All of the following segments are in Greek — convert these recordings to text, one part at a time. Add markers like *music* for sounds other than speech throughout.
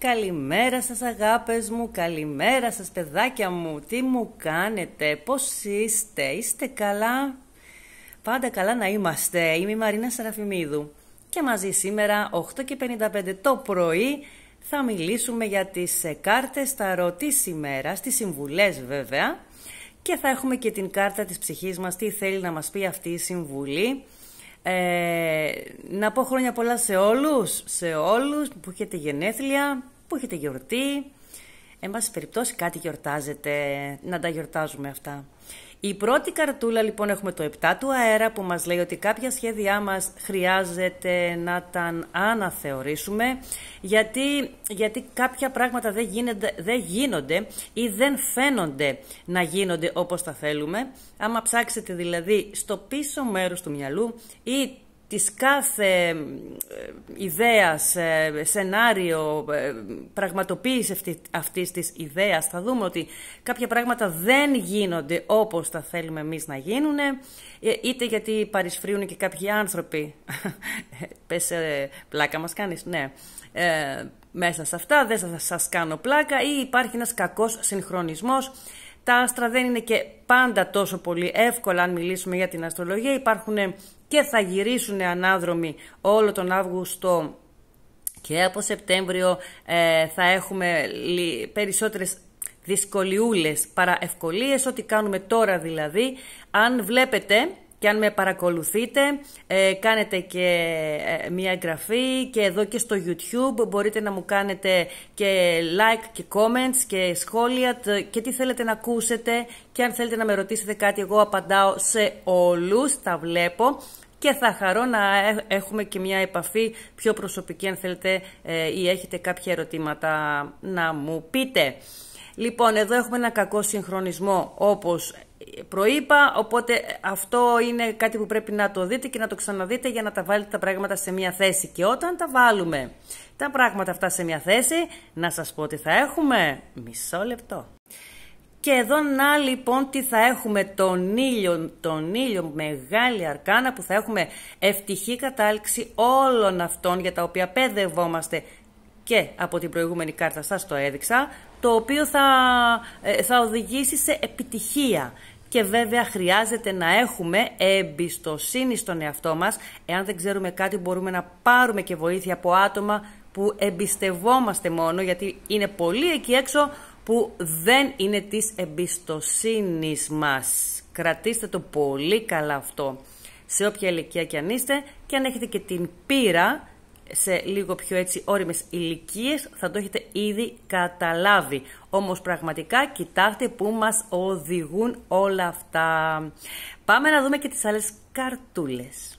Καλημέρα σας αγάπες μου, καλημέρα σας παιδάκια μου, τι μου κάνετε, πώς είστε, είστε καλά. Πάντα καλά να είμαστε, είμαι η Μαρίνα Σαραφιμίδου και μαζί σήμερα 8.55 το πρωί θα μιλήσουμε για τις κάρτες τα ρωτή σήμερα στις συμβουλές βέβαια και θα έχουμε και την κάρτα της ψυχής μας, τι θέλει να μας πει αυτή η συμβουλή ε, να πω χρόνια πολλά σε όλους, σε όλους που έχετε γενέθλια, που έχετε γιορτή. Εν πάση περιπτώσει κάτι γιορτάζετε, να τα γιορτάζουμε αυτά. Η πρώτη καρτούλα λοιπόν έχουμε το 7 του αέρα που μας λέει ότι κάποια σχέδιά μας χρειάζεται να τα αναθεωρήσουμε γιατί, γιατί κάποια πράγματα δεν γίνονται, δεν γίνονται ή δεν φαίνονται να γίνονται όπως τα θέλουμε. Άμα ψάξετε δηλαδή στο πίσω μέρος του μυαλού ή της κάθε ε, ιδέας, ε, σενάριο, ε, πραγματοποίηση αυτής της ιδέας. Θα δούμε ότι κάποια πράγματα δεν γίνονται όπως τα θέλουμε εμείς να γίνουν, είτε γιατί παρισφρίουν και κάποιοι άνθρωποι. *laughs* Πες πλάκα μας κάνεις, ναι. μέσα σε αυτά δεν σας, σας κάνω πλάκα ή υπάρχει ένας κακός συγχρονισμός τα άστρα δεν είναι και πάντα τόσο πολύ εύκολα αν μιλήσουμε για την αστρολογία. Υπάρχουν και θα γυρίσουν ανάδρομοι όλο τον Αύγουστο και από Σεπτέμβριο ε, θα έχουμε περισσότερες δυσκολιούλες παρά ευκολίες, ό,τι κάνουμε τώρα δηλαδή. Αν βλέπετε και αν με παρακολουθείτε, ε, κάνετε και ε, μια εγγραφή και εδώ και στο YouTube μπορείτε να μου κάνετε και like και comments και σχόλια και τι θέλετε να ακούσετε και αν θέλετε να με ρωτήσετε κάτι εγώ απαντάω σε όλους, τα βλέπω και θα χαρώ να ε, έχουμε και μια επαφή πιο προσωπική αν θέλετε ή έχετε κάποια ερωτήματα να μου πείτε. Λοιπόν, εδώ έχουμε ένα κακό συγχρονισμό όπως προείπα, οπότε αυτό είναι κάτι που πρέπει να το δείτε και να το ξαναδείτε για να τα βάλετε τα πράγματα σε μια θέση. Και όταν τα βάλουμε τα πράγματα αυτά σε μια θέση, να σας πω ότι θα έχουμε. Μισό λεπτό. Και εδώ να λοιπόν τι θα έχουμε τον ήλιο, τον ήλιο μεγάλη αρκάνα που θα έχουμε ευτυχή κατάληξη όλων αυτών για τα οποία παιδευόμαστε και από την προηγούμενη κάρτα σας το έδειξα, το οποίο θα, ε, θα οδηγήσει σε επιτυχία. Και βέβαια χρειάζεται να έχουμε εμπιστοσύνη στον εαυτό μας. Εάν δεν ξέρουμε κάτι μπορούμε να πάρουμε και βοήθεια από άτομα που εμπιστευόμαστε μόνο, γιατί είναι πολλοί εκεί έξω που δεν είναι της εμπιστοσύνης μας. Κρατήστε το πολύ καλά αυτό. Σε όποια ηλικία και αν είστε και αν έχετε και την πείρα σε λίγο πιο έτσι όριμες ηλικίες θα το έχετε ήδη καταλάβει. Όμως πραγματικά κοιτάξτε που μας οδηγούν όλα αυτά. Πάμε να δούμε και τις άλλες καρτούλες.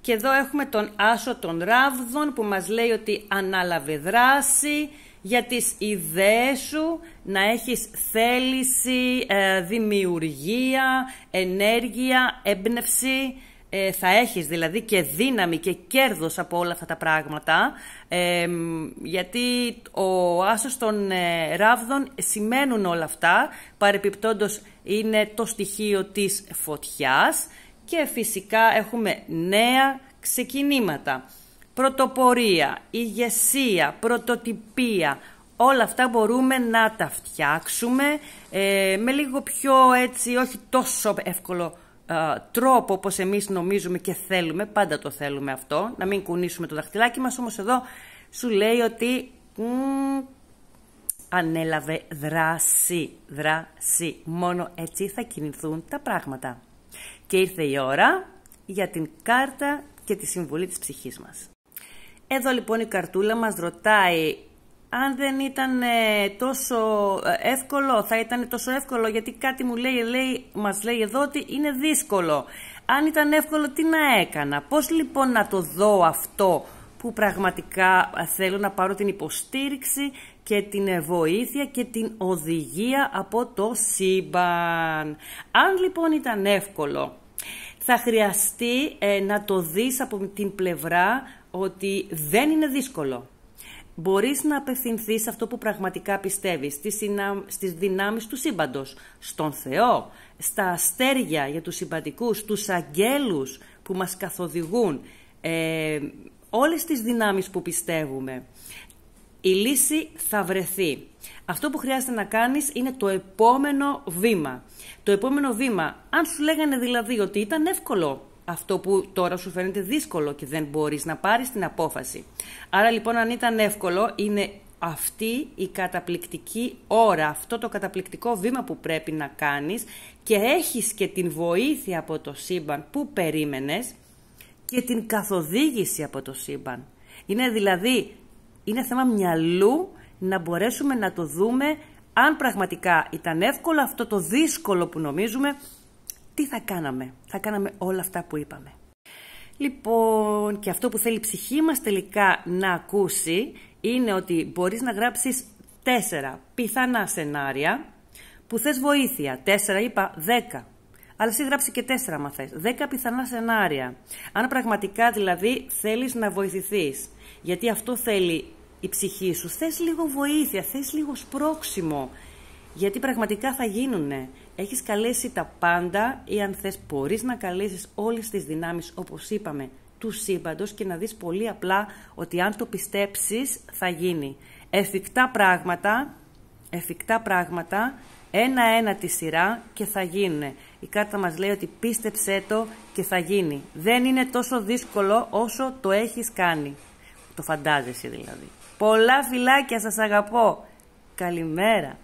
Και εδώ έχουμε τον Άσο των Ράβδων που μας λέει ότι ανάλαβε δράση για τις ιδέες σου, να έχεις θέληση, ε, δημιουργία, ενέργεια, έμπνευση ε, θα έχεις δηλαδή και δύναμη και κέρδος από όλα αυτά τα πράγματα γιατί ο άσος των ε, ράβδων σημαίνουν όλα αυτά παρεπιπτόντως είναι το στοιχείο της φωτιάς και φυσικά έχουμε νέα ξεκινήματα. Πρωτοπορία, ηγεσία, πρωτοτυπία, όλα αυτά μπορούμε να τα φτιάξουμε ε, με λίγο πιο έτσι, όχι τόσο εύκολο ε, τρόπο όπως εμείς νομίζουμε και θέλουμε, πάντα το θέλουμε αυτό, να μην κουνήσουμε το δαχτυλάκι μας, όμως εδώ σου λέει ότι ανέλαβε δράση, δράση. Μόνο έτσι θα κινηθούν τα πράγματα. Και ήρθε η ώρα για την κάρτα και τη συμβολή της ψυχής μας. Εδώ λοιπόν η καρτούλα μας ρωτάει αν δεν ήταν ε, τόσο ε, εύκολο, θα ήταν τόσο εύκολο, γιατί κάτι μου λέει, λέει, μας λέει εδώ ότι είναι δύσκολο. Αν ήταν εύκολο, τι να έκανα. Πώς λοιπόν να το δω αυτό που πραγματικά θέλω να πάρω την υποστήριξη και την βοήθεια και την οδηγία από το σύμπαν. Αν λοιπόν ήταν εύκολο, θα χρειαστεί ε, να το δεις από την πλευρά ότι δεν είναι δύσκολο μπορείς να απευθυνθείς σε αυτό που πραγματικά πιστεύεις, στις, στις δυνάμεις του σύμπαντος, στον Θεό, στα αστέρια για τους συμπαντικούς, τους αγγέλους που μας καθοδηγούν, ε, όλες τις δυνάμεις που πιστεύουμε. Η λύση θα βρεθεί. Αυτό που χρειάζεται να κάνεις είναι το επόμενο βήμα. Το επόμενο βήμα, αν σου λέγανε δηλαδή ότι ήταν εύκολο, αυτό που τώρα σου φαίνεται δύσκολο και δεν μπορείς να πάρεις την απόφαση. Άρα λοιπόν αν ήταν εύκολο είναι αυτή η καταπληκτική ώρα, αυτό το καταπληκτικό βήμα που πρέπει να κάνεις και έχεις και την βοήθεια από το σύμπαν που περίμενες και την καθοδήγηση από το σύμπαν. Είναι δηλαδή, είναι θέμα μυαλού να μπορέσουμε να το δούμε αν πραγματικά ήταν εύκολο αυτό το δύσκολο που νομίζουμε τι θα κάναμε. Θα κάναμε όλα αυτά που είπαμε. Λοιπόν, και αυτό που θέλει η ψυχή μας τελικά να ακούσει είναι ότι μπορείς να γράψεις τέσσερα πιθανά σενάρια που θες βοήθεια. Τέσσερα είπα, δέκα. Αλλά εσύ γράψει και τέσσερα μα θες. Δέκα πιθανά σενάρια. Αν πραγματικά δηλαδή θέλεις να βοηθηθείς. Γιατί αυτό θέλει η ψυχή σου. Θες λίγο βοήθεια, θες λίγο σπρόξιμο. Γιατί πραγματικά θα γίνουνε. Έχεις καλέσει τα πάντα ή αν θες μπορείς να καλέσεις όλες τις δυνάμεις όπως είπαμε του σύμπαντος και να δεις πολύ απλά ότι αν το πιστέψεις θα γίνει. Εφικτά πράγματα, εφικτά πράγματα ένα-ένα τη σειρά και θα γίνουν. Η κάρτα μας λέει ότι πίστεψέ το και θα γίνει. Δεν είναι τόσο δύσκολο όσο το έχεις κάνει. Το φαντάζεσαι δηλαδή. Πολλά φιλάκια σας αγαπώ. Καλημέρα.